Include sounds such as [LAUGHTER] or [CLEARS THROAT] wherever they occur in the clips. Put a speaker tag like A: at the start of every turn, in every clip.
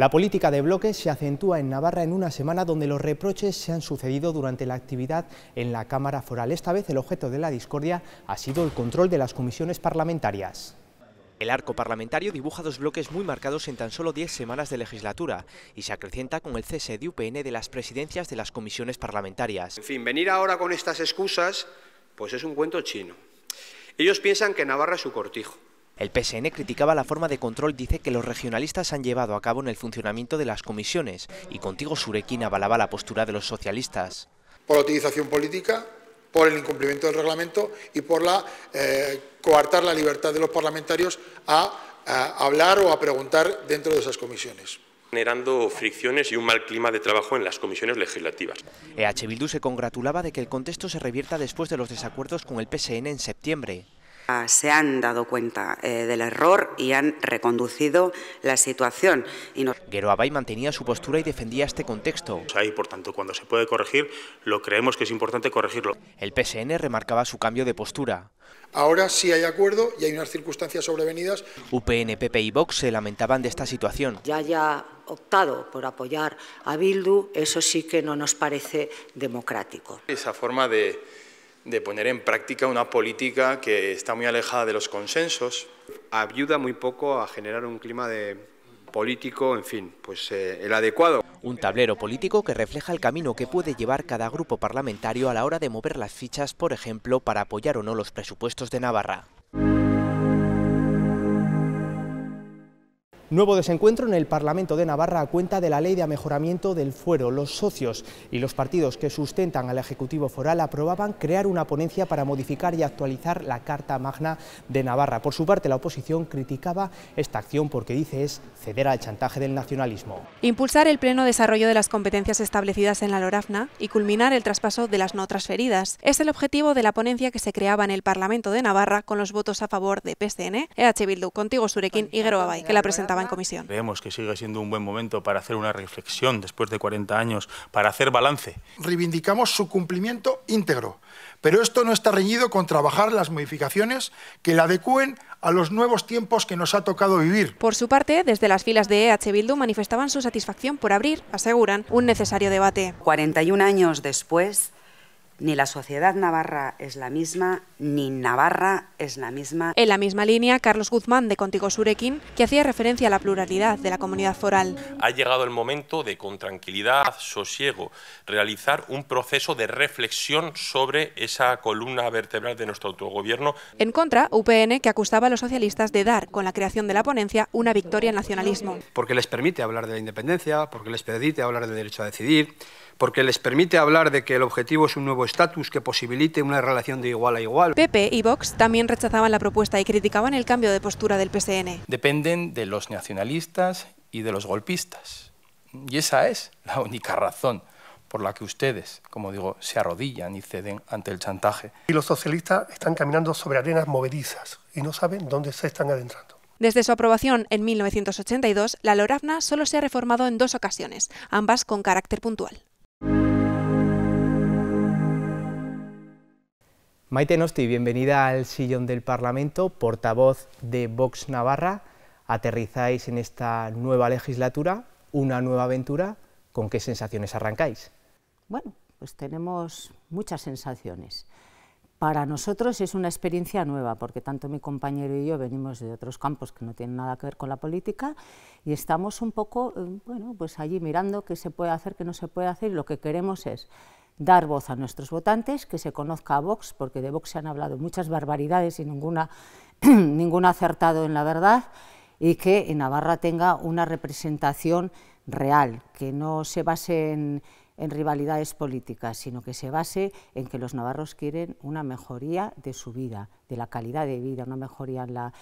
A: La política de bloques se acentúa en Navarra en una semana donde los reproches se han sucedido durante la actividad en la Cámara Foral. Esta vez el objeto de la discordia ha sido el control de las comisiones parlamentarias. El arco parlamentario dibuja dos bloques muy marcados en tan solo 10 semanas de legislatura y se acrecienta con el cese de UPN de las presidencias de las comisiones parlamentarias. En fin, venir ahora con estas excusas, pues es un cuento chino. Ellos piensan que Navarra es su cortijo. El PSN criticaba la forma de control, dice que los regionalistas han llevado a cabo en el funcionamiento de las comisiones y contigo Surequín avalaba la postura de los socialistas.
B: Por la utilización política, por el incumplimiento del reglamento y por la, eh, coartar la libertad de los parlamentarios a, a hablar o a preguntar dentro de esas comisiones generando fricciones y un mal clima de trabajo en las comisiones legislativas.
A: EH Bildu se congratulaba de que el contexto se revierta después de los desacuerdos con el PSN en septiembre.
C: Ah, se han dado cuenta eh, del error y han reconducido la situación. Y
A: Abay mantenía su postura y defendía este contexto.
B: Ahí, por tanto, cuando se puede corregir, lo creemos que es importante corregirlo.
A: El PSN remarcaba su cambio de postura. Ahora sí hay acuerdo y hay unas circunstancias sobrevenidas. UPN, PP y Vox se lamentaban de esta situación. Ya haya
D: optado por apoyar a Bildu, eso sí que no nos parece democrático.
A: Esa forma de de poner en práctica una política que está muy alejada de los consensos. Ayuda muy poco a generar un clima de político, en fin, pues eh, el adecuado. Un tablero político que refleja el camino que puede llevar cada grupo parlamentario a la hora de mover las fichas, por ejemplo, para apoyar o no los presupuestos de Navarra. Nuevo desencuentro en el Parlamento de Navarra a cuenta de la Ley de mejoramiento del Fuero. Los socios y los partidos que sustentan al Ejecutivo Foral aprobaban crear una ponencia para modificar y actualizar la Carta Magna de Navarra. Por su parte, la oposición criticaba esta acción porque dice es ceder al chantaje del nacionalismo.
C: Impulsar el pleno desarrollo de las competencias establecidas en la LORAFNA y culminar el traspaso de las no transferidas es el objetivo de la ponencia que se creaba en el Parlamento de Navarra con los votos a favor de PSN, EH Bildu, Contigo Surekin y Geroabay, que la presentaba en comisión.
B: Creemos que sigue siendo un buen momento para hacer una reflexión después de 40 años, para hacer balance.
E: Reivindicamos
A: su cumplimiento íntegro, pero esto no está reñido con trabajar las modificaciones que la adecúen a los nuevos tiempos que nos ha tocado vivir.
C: Por su parte, desde las filas de EH Bildu manifestaban su satisfacción por abrir, aseguran, un necesario debate. 41 años después, ni la sociedad navarra es la misma, ni Navarra es la misma. En la misma línea, Carlos Guzmán de Contigo Surekin, que hacía referencia a la pluralidad de la comunidad foral. Ha
B: llegado el momento de, con tranquilidad, sosiego, realizar un proceso de reflexión sobre esa columna vertebral de nuestro autogobierno.
C: En contra, UPN, que acusaba a los socialistas de dar, con la creación de la ponencia, una victoria al nacionalismo.
A: Porque les permite hablar de la independencia, porque les permite hablar del derecho a decidir, porque les permite hablar de que el objetivo es un nuevo estatus que posibilite una relación de igual a igual.
C: PP y Vox también rechazaban la propuesta y criticaban el cambio de postura del PSN.
A: Dependen de los nacionalistas y de los golpistas. Y esa es la única razón por la que ustedes, como digo, se arrodillan y ceden ante el chantaje. Y los socialistas están caminando sobre arenas movedizas y no saben dónde se están adentrando.
C: Desde su aprobación en 1982, la Lorazna solo se ha reformado en dos ocasiones, ambas con carácter puntual.
A: Maite Nosti, bienvenida al sillón del Parlamento, portavoz de Vox Navarra. Aterrizáis en esta nueva legislatura, una nueva aventura. ¿Con qué sensaciones arrancáis?
D: Bueno, pues
A: tenemos
D: muchas sensaciones. Para nosotros es una experiencia nueva, porque tanto mi compañero y yo venimos de otros campos que no tienen nada que ver con la política y estamos un poco, eh, bueno, pues allí mirando qué se puede hacer, qué no se puede hacer y lo que queremos es dar voz a nuestros votantes, que se conozca a Vox, porque de Vox se han hablado muchas barbaridades y ninguna, [CLEARS THROAT] ningún acertado en la verdad, y que en Navarra tenga una representación real, que no se base en en rivalidades políticas, sino que se base en que los navarros quieren una mejoría de su vida, de la calidad de vida, una mejoría en, la,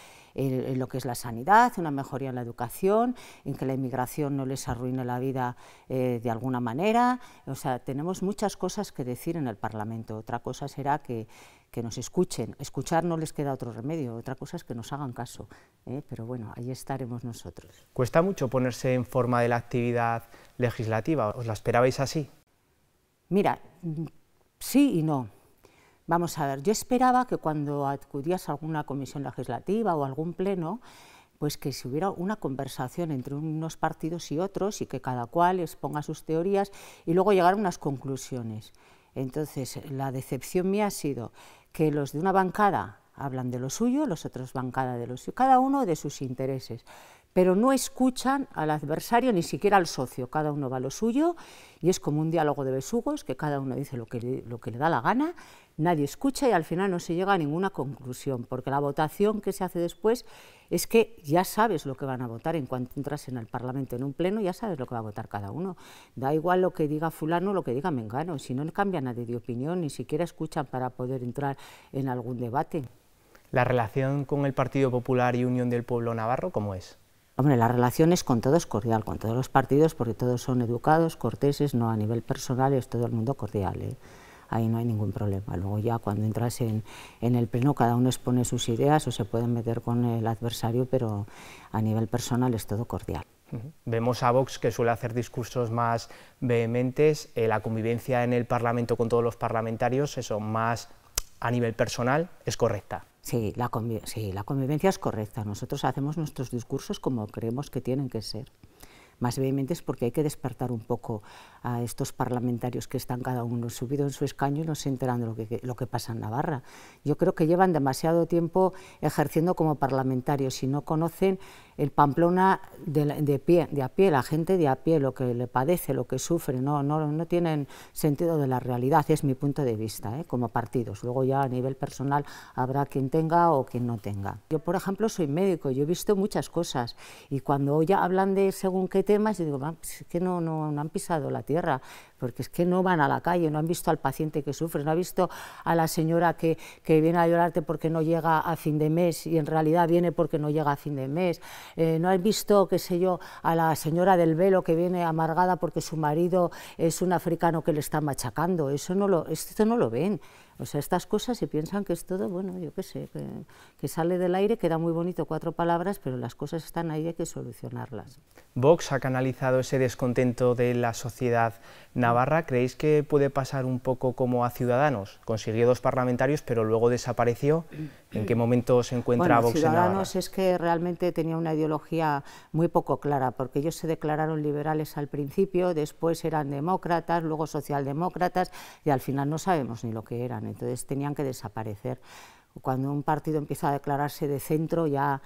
D: lo que es la sanidad, una mejoría en la educación, en que la inmigración no les arruine la vida eh, de alguna manera. O sea, tenemos muchas cosas que decir en el Parlamento. Otra cosa será que que nos escuchen. Escuchar no les queda otro remedio, otra cosa es que
A: nos hagan caso, ¿eh? pero bueno, ahí estaremos nosotros. ¿Cuesta mucho ponerse en forma de la actividad legislativa? ¿Os la esperabais así? Mira, mm,
D: sí y no. Vamos a ver, yo esperaba que cuando acudías a alguna comisión legislativa o algún pleno, pues que si hubiera una conversación entre unos partidos y otros y que cada cual exponga sus teorías y luego llegar a unas conclusiones. Entonces, la decepción mía ha sido que los de una bancada hablan de lo suyo, los otros bancada de lo suyo, cada uno de sus intereses pero no escuchan al adversario ni siquiera al socio, cada uno va a lo suyo y es como un diálogo de besugos que cada uno dice lo que, lo que le da la gana, nadie escucha y al final no se llega a ninguna conclusión, porque la votación que se hace después es que ya sabes lo que van a votar en cuanto entras en el Parlamento, en un pleno, ya sabes lo que va a votar cada uno. Da igual lo que diga fulano o lo que diga Mengano, si no cambia nadie de opinión,
A: ni siquiera escuchan para poder entrar en algún debate. ¿La relación con el Partido Popular y Unión del Pueblo Navarro cómo es?
D: Hombre, la relación es con todos cordial, con todos los partidos, porque todos son educados, corteses, no a nivel personal, es todo el mundo cordial. ¿eh? Ahí no hay ningún problema. Luego ya cuando entras en, el pleno, cada uno expone sus ideas o se pueden meter con el adversario, pero a nivel personal es todo cordial.
A: Vemos a Vox que suele hacer discursos más vehementes, eh, la convivencia en el Parlamento con todos los parlamentarios, eso más a nivel personal, es correcta. Sí la, convivencia
D: es correcta. Nosotros hacemos nuestros discursos como creemos que tienen que ser más es porque hay que despertar un poco a estos parlamentarios que están cada uno subido en su escaño y no se enteran de lo que, lo que pasa en Navarra. Yo creo que llevan demasiado tiempo ejerciendo como parlamentarios y no conocen el Pamplona de, pie, de a pie, la gente de a pie, lo que le padece, lo que sufre, no, no, no tienen sentido de la realidad, es mi punto de vista, ¿eh? como partidos. Luego ya a nivel personal habrá quien tenga o quien no tenga. Yo, por ejemplo, soy médico, yo he visto muchas cosas y cuando ya hablan de según qué temas, yo digo, ah, pues es que no, no, han pisado la tierra, porque es que no van a la calle, no han visto al paciente que sufre, no han visto a la señora que, que viene a llorarte porque no llega a fin de mes y en realidad viene porque no llega a fin de mes. Eh, no han visto, qué sé yo, a la señora del velo que viene amargada porque su marido es un africano que le está machacando, eso no lo, esto no lo ven. O sea, estas cosas y piensan que es todo, bueno, yo qué sé, que, sale del aire, queda muy bonito cuatro palabras, pero las cosas están ahí, hay que solucionarlas.
A: Vox ha canalizado ese descontento de la sociedad navarra. ¿Creéis que puede pasar un poco como a Ciudadanos? Consiguió dos parlamentarios, pero luego desapareció. ¿En qué momento se encuentra Vox Ciudadanos
D: en es que realmente tenía una ideología muy poco clara, porque ellos se declararon liberales al principio, después eran demócratas, luego socialdemócratas, y al final no sabemos ni lo que eran entonces tenían que desaparecer. Cuando un partido empieza a declararse de centro, ya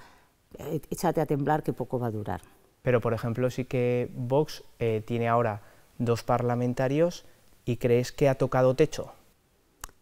D: eh, échate a
A: temblar que poco va a durar. Pero, por ejemplo, sí que Vox eh, tiene ahora dos parlamentarios y crees que ha tocado techo.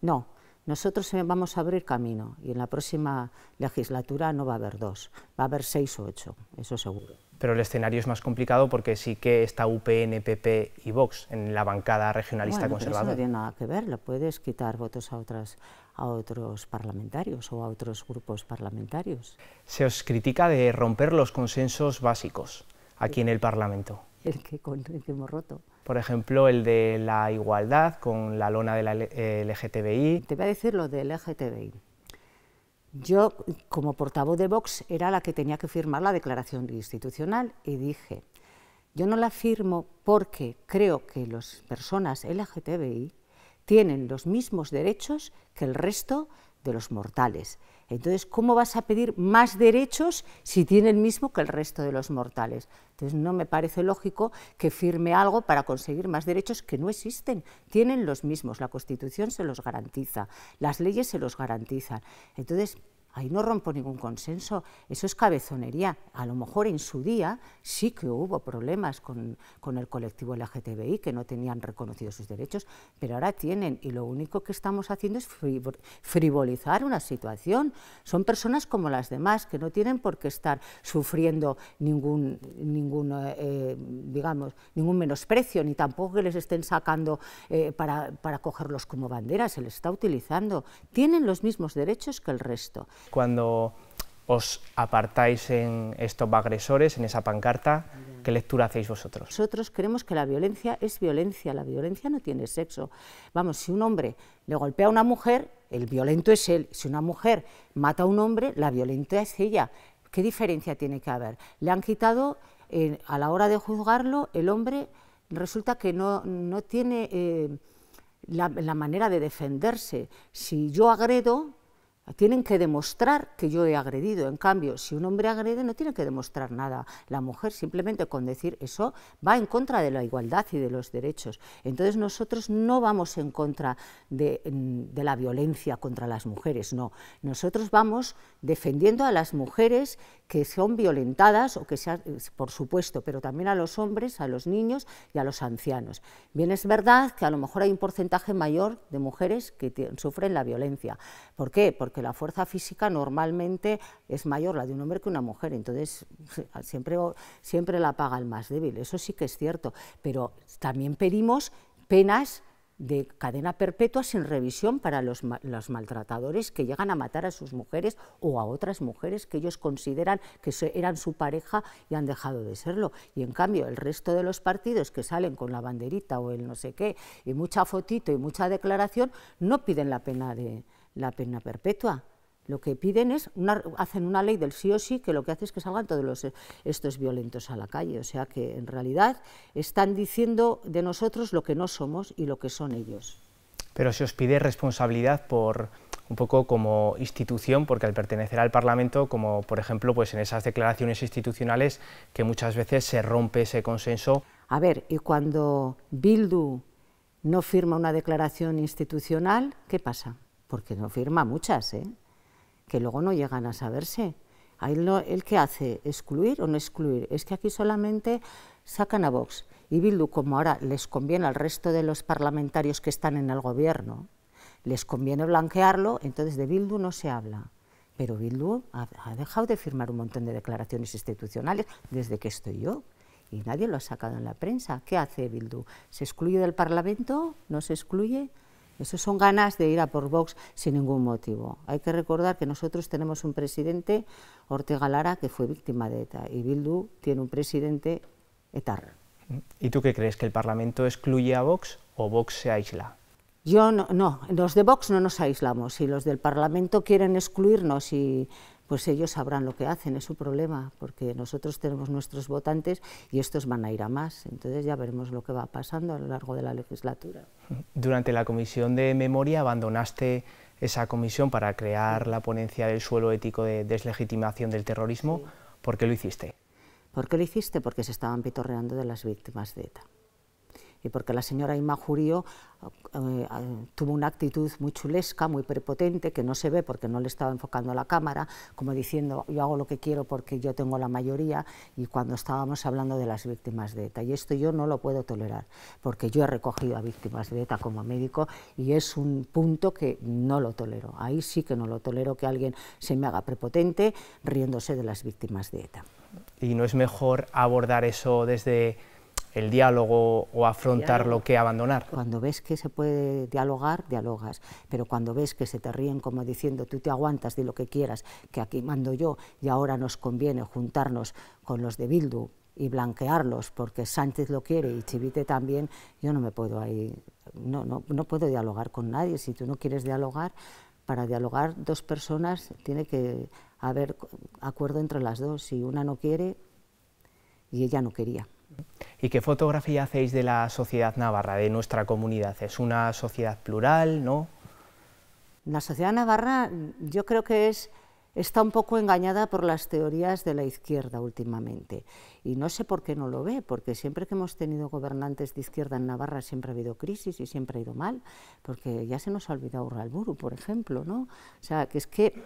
D: No, nosotros em, vamos a abrir camino y en la próxima legislatura no va
A: a haber dos, va a haber seis o ocho, eso seguro. Pero el escenario es más complicado porque sí que está UPN, PP y Vox en la bancada regionalista bueno, conservadora. Pero eso
D: no tiene nada que ver, lo puedes
A: quitar votos a otras a otros parlamentarios o a otros grupos parlamentarios. Se os critica de romper los consensos básicos aquí en el Parlamento. El
D: que, el que hemos roto
A: por ejemplo, el de la igualdad con la lona de la LGTBI. Eh, Te voy a decir lo del LGTBI. Yo, como portavoz de
D: Vox, era la que tenía que firmar la declaración institucional y dije, yo no la firmo porque creo que las personas LGTBI tienen los mismos derechos que el resto de los mortales. Entonces, ¿cómo vas a pedir más derechos si tiene el mismo que el resto de los mortales? Entonces, no me parece lógico que firme algo para conseguir más derechos que no existen. Tienen los mismos, la Constitución se los garantiza, las leyes se los garantizan. Entonces, Ahí no rompo ningún consenso, eso es cabezonería. A lo mejor en su día sí que hubo problemas con, el colectivo LGTBI, que no tenían reconocidos sus derechos, pero ahora tienen y lo único que estamos haciendo es frivolizar una situación. Son personas como las demás, que no tienen por qué estar sufriendo ningún, ningún, eh, digamos, ningún menosprecio, ni tampoco que les estén sacando eh, para, para cogerlos como bandera,
A: se les está utilizando. Tienen los mismos derechos que el resto. Cuando os apartáis en estos agresores, en esa pancarta, ¿qué lectura hacéis vosotros?
D: Nosotros creemos que la violencia es violencia, la violencia no tiene sexo. Vamos, si un hombre le golpea a una mujer, el violento es él. Si una mujer mata a un hombre, la violenta es ella. ¿Qué diferencia tiene que haber? Le han quitado, eh, a la hora de juzgarlo, el hombre resulta que no, tiene... Eh, la manera de defenderse. Si yo agredo, tienen que demostrar que yo he agredido. En cambio, si un hombre agrede, no tiene que demostrar nada. La mujer simplemente con decir eso va en contra de la igualdad y de los derechos. Entonces nosotros no vamos en contra de, mm, la violencia contra las mujeres, no. Nosotros vamos defendiendo a las mujeres que son violentadas o que sean, eh, por supuesto, pero también a los hombres, a los niños y a los ancianos. Bien, es verdad que a lo mejor hay un porcentaje mayor de mujeres que sufren la violencia. ¿Por qué? Porque la fuerza física normalmente es mayor la de un hombre que una mujer, entonces [LAUGHS] siempre, siempre la paga el más débil, eso sí que es cierto, pero también pedimos penas de cadena perpetua sin revisión para los, los, maltratadores que llegan a matar a sus mujeres o a otras mujeres que ellos consideran que eran su pareja y han dejado de serlo. Y en cambio, el resto de los partidos que salen con la banderita o el no sé qué, y mucha fotito y mucha declaración, no piden la pena de, la pena perpetua. Lo que piden es, una, hacen una ley del sí o sí que lo que hace es que salgan todos los, eh, estos violentos a la calle. O sea que en realidad están diciendo de nosotros lo que no somos y lo que son ellos.
A: Pero se os pide responsabilidad por un poco como institución, porque al pertenecer al Parlamento, como por ejemplo pues en esas declaraciones institucionales que muchas veces se rompe ese consenso.
D: A ver, y cuando Bildu no firma una declaración institucional, ¿qué pasa? porque no firma muchas, ¿eh? que luego no llegan a saberse. Ahí lo, el que hace, excluir o no excluir, es que aquí solamente sacan a Vox y Bildu, como ahora les conviene al resto de los parlamentarios que están en el gobierno, les conviene blanquearlo, entonces de Bildu no se habla. Pero Bildu ha, ha dejado de firmar un montón de declaraciones institucionales desde que estoy yo y nadie lo ha sacado en la prensa. ¿Qué hace Bildu? ¿Se excluye del Parlamento? ¿No se excluye? Eso son ganas de ir a por Vox sin ningún motivo. Hay que recordar que nosotros tenemos un presidente, Ortega Lara, que fue víctima de ETA, y Bildu tiene un presidente Etar.
A: ¿Y tú qué crees? ¿Que el Parlamento excluye a Vox o Vox se aísla?
D: Yo no, no, los de Vox no nos aislamos. y los del Parlamento quieren excluirnos y pues ellos sabrán lo que hacen, es su problema, porque nosotros tenemos nuestros votantes y estos van a ir a más. Entonces ya veremos lo que va pasando a lo largo de la legislatura.
A: Durante la comisión de memoria abandonaste esa comisión para crear la ponencia del suelo ético de deslegitimación del terrorismo. ¿Por qué lo hiciste?
D: ¿Por qué lo hiciste? Porque se estaban pitorreando de las víctimas de ETA y porque la señora Ima Jurío eh, eh, tuvo una actitud muy chulesca, muy prepotente, que no se ve porque no le estaba enfocando la cámara, como diciendo yo hago lo que quiero porque yo tengo la mayoría, y cuando estábamos hablando de las víctimas de ETA. Y esto yo no lo puedo tolerar, porque yo he recogido a víctimas de ETA como médico y es un punto que no lo tolero. Ahí sí que no lo tolero que alguien se me haga prepotente riéndose
A: de las víctimas de ETA. ¿Y no es mejor abordar eso desde el diálogo o afrontar lo que abandonar. Cuando ves que se puede dialogar, dialogas,
D: pero cuando ves que se te ríen como diciendo tú te aguantas, de lo que quieras, que aquí mando yo y ahora nos conviene juntarnos con los de Bildu y blanquearlos porque Sánchez lo quiere y Chivite también, yo no me puedo ahí, no, no puedo dialogar con nadie, si tú no quieres dialogar, para dialogar dos personas tiene que haber acuerdo entre las dos, si una no quiere y ella no quería.
A: ¿Y qué fotografía hacéis de la sociedad navarra, de nuestra comunidad? ¿Es una sociedad plural, no?
D: La sociedad navarra yo creo que es, está un poco engañada por las teorías de la izquierda últimamente. Y no sé por qué no lo ve, porque siempre que hemos tenido gobernantes de izquierda en Navarra siempre ha habido crisis y siempre ha ido mal, porque ya se nos ha olvidado Urralburu, por ejemplo, ¿no? O sea, que es que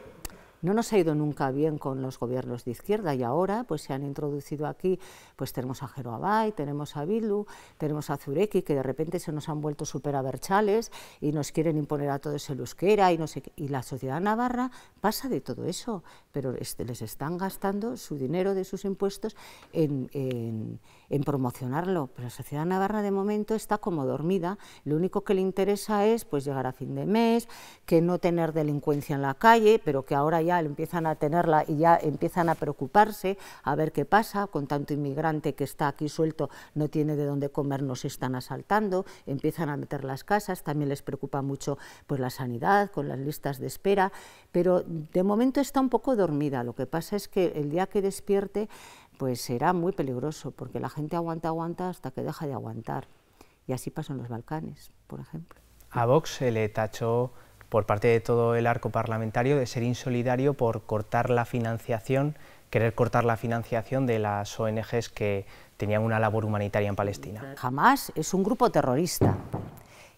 D: no nos ha ido nunca bien con los gobiernos de izquierda y ahora pues se han introducido aquí, pues tenemos a Geroabay, tenemos a Bilu, tenemos a Zureki, que de repente se nos han vuelto superaberchales y nos quieren imponer a todos el euskera y no sé Y la sociedad navarra pasa de todo eso pero les están gastando su dinero de sus impuestos en, promocionarlo. Pero la sociedad navarra de momento está como dormida, lo único que le interesa es pues, llegar a fin de mes, que no tener delincuencia en la calle, pero que ahora ya empiezan a tenerla y ya empiezan a preocuparse, a ver qué pasa, con tanto inmigrante que está aquí suelto, no tiene de dónde comer, nos están asaltando, empiezan a meter las casas, también les preocupa mucho pues, la sanidad, con las listas de espera, pero de momento está un poco dormida lo que pasa es que el día que despierte pues será muy peligroso, porque la gente aguanta, aguanta hasta que deja de aguantar. Y así pasa en los Balcanes, por ejemplo.
A: A Vox se le tachó por parte de todo el arco parlamentario de ser insolidario por cortar la financiación, querer cortar la financiación de las ONGs que tenían una labor humanitaria en Palestina.
D: Jamás es un grupo terrorista,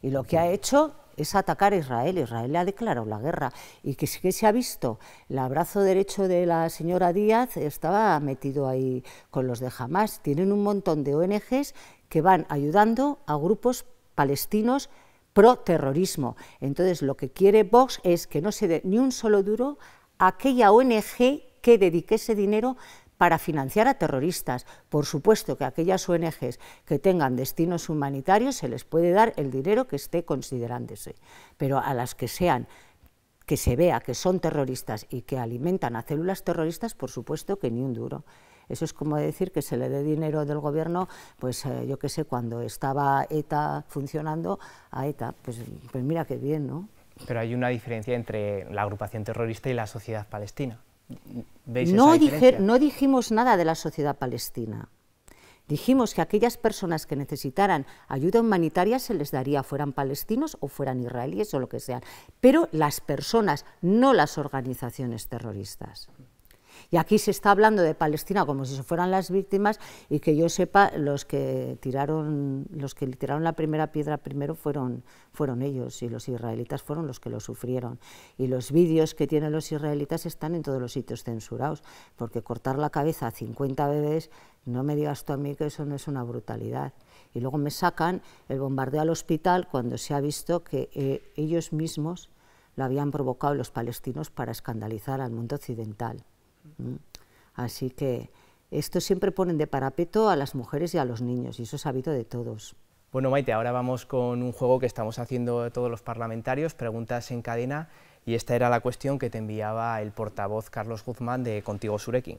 D: y lo que ha hecho es atacar a Israel. Israel le ha declarado la guerra. Y que sí que se ha visto. El abrazo derecho de la señora Díaz estaba metido ahí con los de Hamas. Tienen un montón de ONGs que van ayudando a grupos palestinos pro terrorismo. Entonces, lo que quiere Vox es que no se dé ni un solo duro a aquella ONG que dedique ese dinero para financiar a terroristas. Por supuesto que a aquellas ONGs que tengan destinos humanitarios se les puede dar el dinero que esté considerándose, pero a las que sean que se vea que son terroristas y que alimentan a células terroristas, por supuesto que ni un duro. Eso es como decir que se le dé dinero del gobierno, pues eh, yo qué sé, cuando estaba ETA funcionando, a ETA, pues, pues mira qué bien, ¿no?
A: Pero hay una diferencia entre la agrupación terrorista y la sociedad palestina no,
D: no dijimos nada de la sociedad palestina. Dijimos que aquellas personas que necesitaran ayuda humanitaria se les daría, fueran palestinos o fueran israelíes o lo que sean, pero las personas, no las organizaciones terroristas. Y aquí se está hablando de Palestina como si fueran las víctimas y que yo sepa los que tiraron, los que la primera piedra primero fueron, ellos y los israelitas fueron los que lo sufrieron. Y los vídeos que tienen los israelitas están en todos los sitios censurados, porque cortar la cabeza a 50 bebés, no me digas tú a mí que eso no es una brutalidad y luego me sacan el bombardeo al hospital cuando se ha visto que eh, ellos mismos lo habían provocado los palestinos para escandalizar al mundo occidental. Mm. Así que esto siempre ponen de parapeto a las mujeres y a los niños, y eso es hábito
A: de todos. Bueno, Maite, ahora vamos con un juego que estamos haciendo todos los parlamentarios, preguntas en cadena, y esta era la cuestión que te enviaba el portavoz Carlos Guzmán de Contigo Surekin.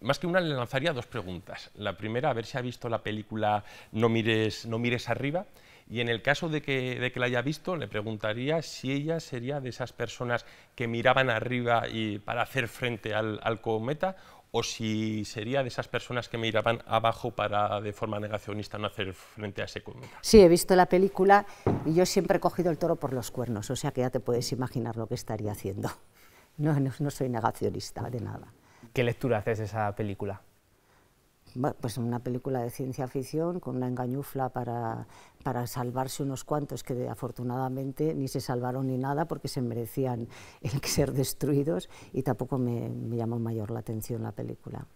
B: Más que una, le lanzaría dos preguntas. La primera, a ver si ha visto la película No mires, no mires arriba, y en el caso de que, la haya visto, le preguntaría si ella sería de esas personas que miraban arriba y, para hacer frente al, cometa o si sería de esas personas que miraban abajo para de forma negacionista no hacer frente a ese cometa.
D: Sí, he visto la película y yo siempre he cogido el toro por los cuernos, o sea que ya te puedes imaginar lo que estaría haciendo. [LAUGHS] no soy negacionista de nada.
A: ¿Qué lectura haces de esa película?
D: pues una película de ciencia ficción con una engañufla para, salvarse unos cuantos que afortunadamente ni se salvaron ni nada porque se merecían el que ser destruidos y tampoco me, llamó mayor la atención la película.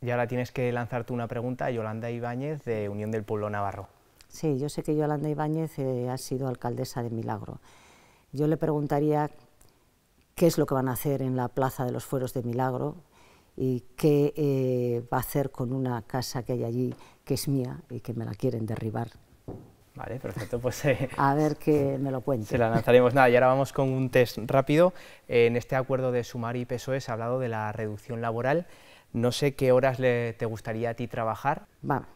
A: Y ahora tienes que lanzarte una pregunta a Yolanda Ibáñez de Unión del Pueblo Navarro.
D: Sí, yo sé que Yolanda Ibáñez eh, ha sido alcaldesa de Milagro. Yo le preguntaría qué es lo que van a hacer en la Plaza de los Fueros de Milagro y qué eh, va a hacer con una casa que hay allí que es mía y que me la quieren derribar.
A: Vale, perfecto, pues... Eh, a ver que me lo cuente. Se la lanzaremos. Nada, y ahora vamos con un test rápido. En este acuerdo de Sumar y PSOE se ha hablado de la reducción laboral. No sé qué horas te gustaría a ti trabajar. Vamos.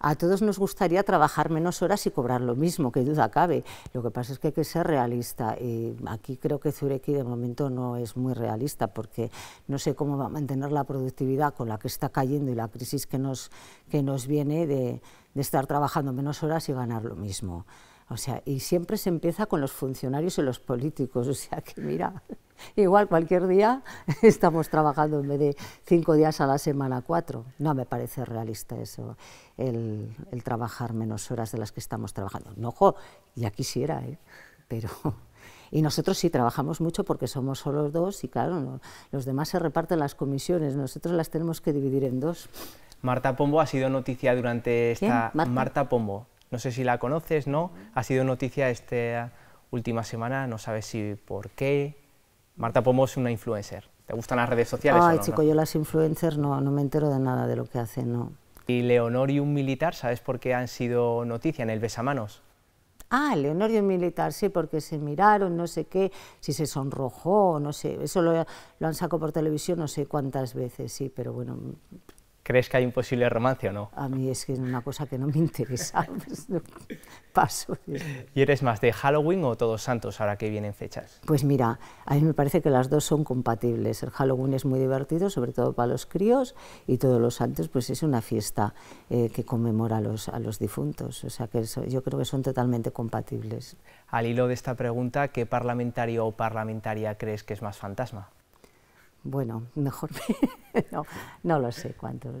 A: A
D: todos nos gustaría trabajar menos horas y cobrar lo mismo, que duda cabe. Lo que pasa es que hay que ser realista. Y eh, aquí creo que Zureki de momento no es muy realista porque no sé cómo va a mantener la productividad con la que está cayendo y la crisis que nos, que nos viene de, de estar trabajando menos horas y ganar lo mismo. O sea, y siempre se empieza con los funcionarios y los políticos, o sea que mira, igual cualquier día [LAUGHS] estamos trabajando en vez de cinco días a la semana, cuatro. No me parece realista eso, el, trabajar menos horas de las que estamos trabajando. No, ya quisiera, ¿eh? pero... [LAUGHS] Y nosotros sí trabajamos mucho porque somos solo dos y claro, los demás se reparten las comisiones, nosotros las tenemos que dividir en dos.
A: Marta Pombo ha sido noticia durante esta... Marta Pombo no sé si la conoces, ¿no? Ha sido noticia esta última semana, no sabes si por qué. Marta Pomos es una influencer. ¿Te gustan las redes sociales? Ay, chico,
D: yo las influencers no, no me entero de nada de lo que hacen, no.
A: ¿Y Leonor y un militar, sabes por qué han sido noticia en el Besamanos?
D: Ah, Leonor y un militar, sí, porque se miraron, no sé qué, si se sonrojó, no sé, eso lo, lo han sacado por televisión no sé cuántas
A: veces, sí, pero bueno, ¿Crees que hay un posible romance o no? A mí es que es una cosa que no me interesa. [LAUGHS] Pues, paso. ¿Y eres más de Halloween o Todos Santos ahora que vienen fechas?
D: Pues mira, a mí me parece que las dos son compatibles. El Halloween es muy divertido, sobre todo para los críos, y Todos los Santos pues es una fiesta eh, que conmemora a los, difuntos. O sea que yo creo que son totalmente compatibles.
A: Al hilo de esta pregunta, ¿qué parlamentario o parlamentaria crees que es más fantasma? Bueno,
D: mejor [LAUGHS] no, no lo sé cuánto,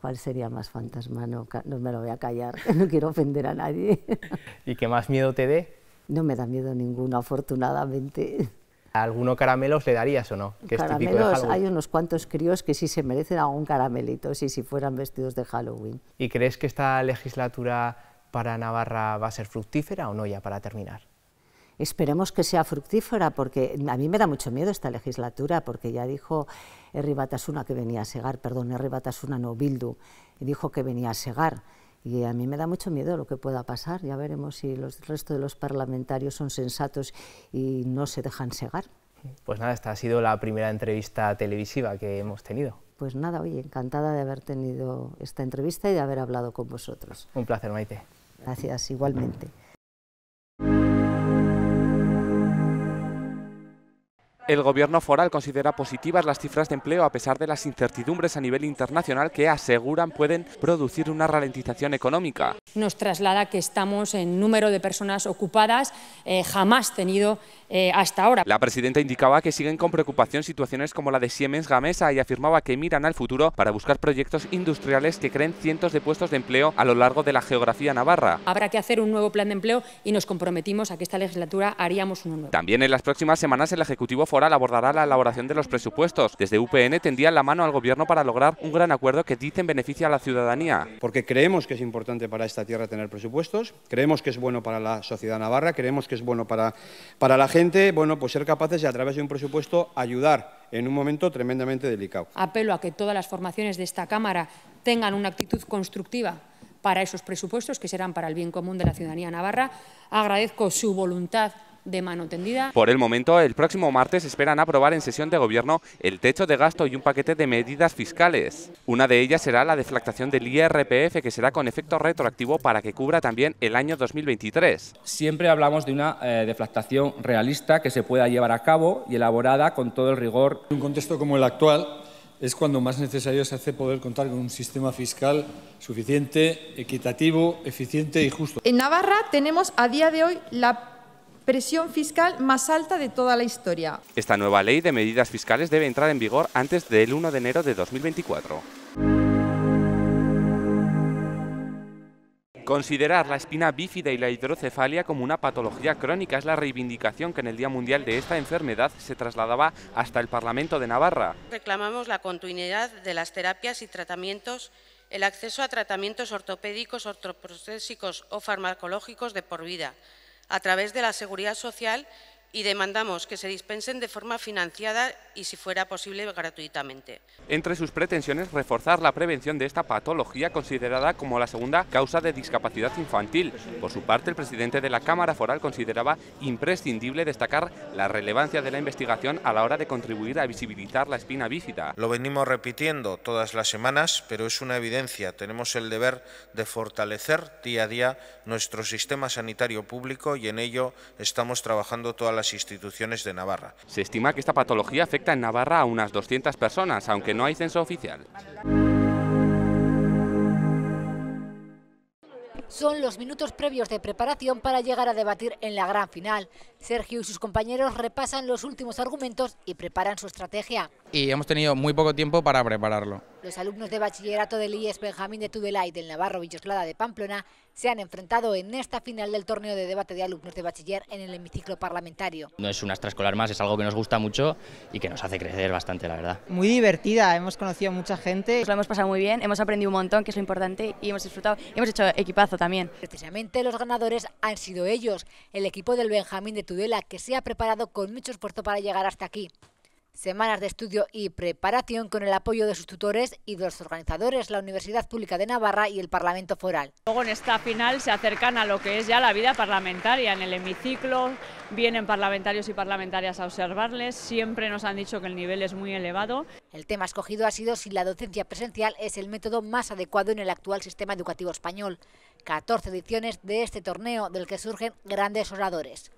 D: cuál sería más fantasma, no, me lo voy a callar,
A: [LAUGHS] no quiero ofender a nadie. [LAUGHS] ¿Y qué más miedo te dé? No me da
D: miedo ninguno, afortunadamente.
A: ¿A ¿Alguno caramelos le darías o no? hay
D: unos cuantos críos que sí se merecen algún caramelito, si, si fueran vestidos de Halloween.
A: ¿Y crees que esta legislatura para Navarra va a ser fructífera o no ya para terminar?
D: esperemos que sea fructífera, porque a mí me da mucho miedo esta legislatura, porque ya dijo Herri Batasuna que venía a segar, perdón, Herri Batasuna no, Bildu, dijo que venía a segar. Y a mí me da mucho miedo lo que pueda pasar. Ya veremos si los, el resto de los parlamentarios son sensatos y no se dejan segar.
A: Pues nada, esta ha sido la primera entrevista televisiva que hemos tenido.
D: Pues nada, oye, encantada de haber tenido esta entrevista y de haber hablado con vosotros. Un placer, Maite. Gracias, igualmente.
B: El gobierno foral considera positivas las cifras de empleo a pesar de las incertidumbres a nivel internacional que aseguran pueden producir una ralentización económica.
D: Nos traslada que estamos en número de personas ocupadas eh, jamás tenido eh, hasta ahora. La
B: presidenta indicaba que siguen con preocupación situaciones como la de Siemens Gamesa y afirmaba que miran al futuro para buscar proyectos industriales que creen cientos de puestos de empleo a lo largo de la geografía navarra.
D: Habrá que hacer un nuevo plan de empleo y nos comprometimos a que esta legislatura haríamos uno nuevo.
B: También en las próximas semanas el Ejecutivo foral abordará la elaboración de los presupuestos. Desde UPN tendría la mano al gobierno para lograr un gran acuerdo que dicen beneficia a la ciudadanía.
A: Porque creemos que es importante para esta tierra tener presupuestos, creemos que es bueno para la sociedad navarra, creemos que es bueno para, para
B: la gente, bueno, pues ser capaces de a través de un presupuesto ayudar en un momento tremendamente delicado.
C: Apelo a que todas las formaciones de esta Cámara tengan una actitud constructiva para esos presupuestos que serán para el bien común de la ciudadanía navarra. Agradezco su voluntad de mano
D: tendida.
B: Por el momento, el próximo martes esperan aprobar en sesión de gobierno el techo de gasto y un paquete de medidas fiscales. Una de ellas será la deflactación del IRPF, que será con efecto retroactivo para que cubra también el año 2023. Siempre hablamos de una eh, deflactación realista que se pueda llevar a cabo y elaborada con todo el rigor. En un contexto como el actual, es cuando más necesario se hace poder contar con un sistema fiscal suficiente, equitativo, eficiente y justo.
C: En Navarra tenemos a día de hoy la presión fiscal más alta de toda la historia.
B: Esta nueva ley de medidas fiscales debe entrar en vigor antes del 1 de enero de 2024. Considerar la espina bífida y la hidrocefalia como una patología crónica es la reivindicación que en el Día Mundial de esta enfermedad se trasladaba hasta el Parlamento de Navarra.
C: Reclamamos la continuidad de las terapias y tratamientos, el acceso a tratamientos ortopédicos, ortoprostésicos o farmacológicos de por vida, a través de la seguridad social
D: y demandamos que se dispensen de forma financiada y, si fuera posible, gratuitamente.
B: Entre sus pretensiones, reforzar la prevención de esta patología considerada como la segunda causa de discapacidad infantil. Por su parte, el presidente de la Cámara Foral consideraba imprescindible destacar la relevancia de la investigación a la hora de contribuir a visibilizar la espina bífida. Lo venimos repitiendo todas las semanas, pero es una evidencia. Tenemos el deber de fortalecer día a día nuestro sistema sanitario público y en ello estamos trabajando todas las instituciones de Navarra. Se estima que esta patología afecta en Navarra a unas 200 personas, aunque no hay censo oficial.
E: son los minutos previos de preparación para llegar a debatir en la gran final. Sergio y sus compañeros repasan los últimos argumentos y preparan su estrategia.
B: Y hemos tenido muy poco tiempo para prepararlo.
E: Los alumnos de bachillerato del IES Benjamín de Tudela y del Navarro Villoslada de Pamplona se han enfrentado en esta final del torneo de debate de alumnos de bachiller en el hemiciclo parlamentario.
A: No es una extraescolar más, es algo que nos gusta mucho y que nos hace crecer bastante, la verdad. Muy divertida,
D: hemos conocido mucha gente. Nos lo hemos pasado muy bien, hemos aprendido un montón, que es lo importante, y hemos disfrutado, y hemos hecho equipazo también.
E: Precisamente los ganadores han sido ellos, el equipo del Benjamín de Tudela, que se ha preparado con mucho esfuerzo para llegar hasta aquí. Semanas de estudio y preparación con el apoyo de sus tutores y de los organizadores, la Universidad Pública de Navarra y el Parlamento Foral. Luego en
D: esta final se acercan a lo que es ya la vida parlamentaria, en el hemiciclo, vienen parlamentarios
E: y parlamentarias a observarles, siempre nos han dicho que el nivel es muy elevado. El tema escogido ha sido si la docencia presencial es el método más adecuado en el actual sistema educativo español. 14 ediciones de este torneo del que surgen grandes oradores.